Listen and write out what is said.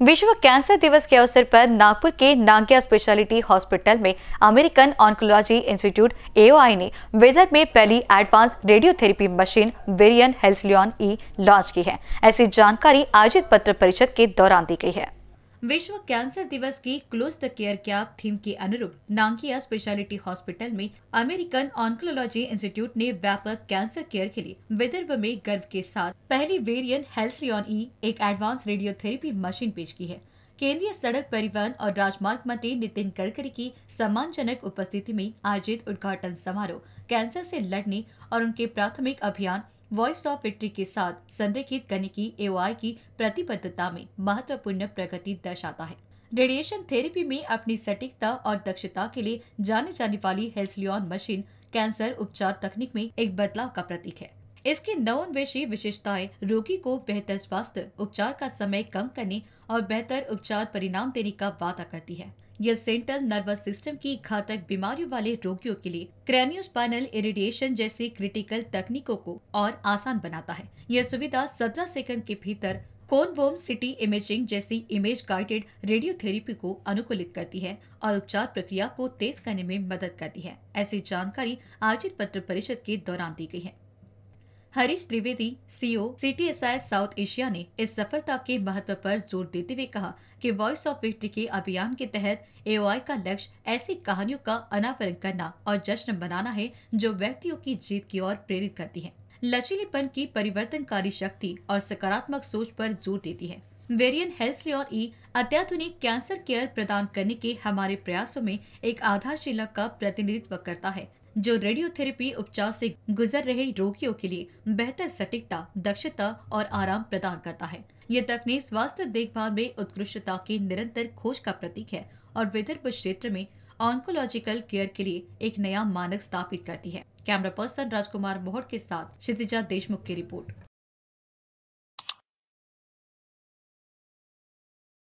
विश्व कैंसर दिवस के अवसर पर नागपुर के नाग्या स्पेशलिटी हॉस्पिटल में अमेरिकन ऑन्कोलॉजी इंस्टीट्यूट एओआई ने वेदर में पहली advance radiotherapy machine Varian Halcyon E launch की है ऐसी जानकारी आयोजित पत्र परिषद के दौरान दी गई है विश्व कैंसर दिवस की close the care gap theme के अनुरूप नांगिया स्पेशलिटी हॉस्पिटल में अमेरिकन ऑन्कोलॉजी इंस्टीट्यूट ने व्यापक कैंसर केयर के लिए विदर्भ में गर्व के साथ पहली वेरियंट हेल्सियन ई एक एडवांस रेडियोथेरेपी मशीन पेश की है केंद्रीय सड़क परिवहन और राजमार्ग मंत्री नितिन गडकरी की सम्मानजनक उपस्थिति में आयोजित उद्घाटन समारोह कैंसर से लड़ने और उनके प्राथमिक अभियान वॉइस ऑफ इटरी के साथ संरेखित करने की ए की प्रतिबद्धता में महत्वपूर्ण प्रगति दर्शाता है रेडिएशन थेरेपी में अपनी सटीकता और दक्षता के लिए जाने जाने वाली हेल्सलियन मशीन कैंसर उपचार तकनीक में एक बदलाव का प्रतीक है इसकी नवोन्वेषी विशेषताएं रोगी को बेहतर स्वास्थ्य उपचार का समय कम करने और बेहतर उपचार परिणाम देने का वादा करती है यह सेंट्रल नर्वस सिस्टम की घातक बीमारियों वाले रोगियों के लिए क्रेनियोस्पाइनल स्पाइनल इरिडिएशन जैसी क्रिटिकल तकनीकों को और आसान बनाता है यह सुविधा सत्रह सेकंड के भीतर कोनवोम सिटी इमेजिंग जैसी इमेज गाइडेड रेडियोथेरेपी को अनुकूलित करती है और उपचार प्रक्रिया को तेज करने में मदद करती है ऐसी जानकारी आयोजित पत्र परिषद के दौरान दी गई है Harish Trivedi CEO CTSI South Asia ने इस सफलता के महत्व पर जोर देते हुए कहा कि वॉइस ऑफ विक्ट्री के अभियान के तहत एओआई का लक्ष्य ऐसी कहानियों का अनावरण करना और जश्न बनाना है जो व्यक्तियों की जीत की ओर प्रेरित करती है लचीलेपन की परिवर्तनकारी शक्ति और सकारात्मक सोच पर जोर देती है वेरियन हेल्थ ई अत्याधुनिक कैंसर केयर प्रदान करने के हमारे प्रयासों में एक आधारशिला का प्रतिनिधित्व करता है जो रेडियोथेरेपी उपचार से गुजर रहे रोगियों के लिए बेहतर सटीकता दक्षता और आराम प्रदान करता है ये तकनीक स्वास्थ्य देखभाल में उत्कृष्टता की निरंतर खोज का प्रतीक है और विदर्भ क्षेत्र में ऑन्कोलॉजिकल केयर के लिए एक नया मानक स्थापित करती है कैमरा पर्सन राजकुमार मोहर के साथ क्षितिजा देशमुख की रिपोर्ट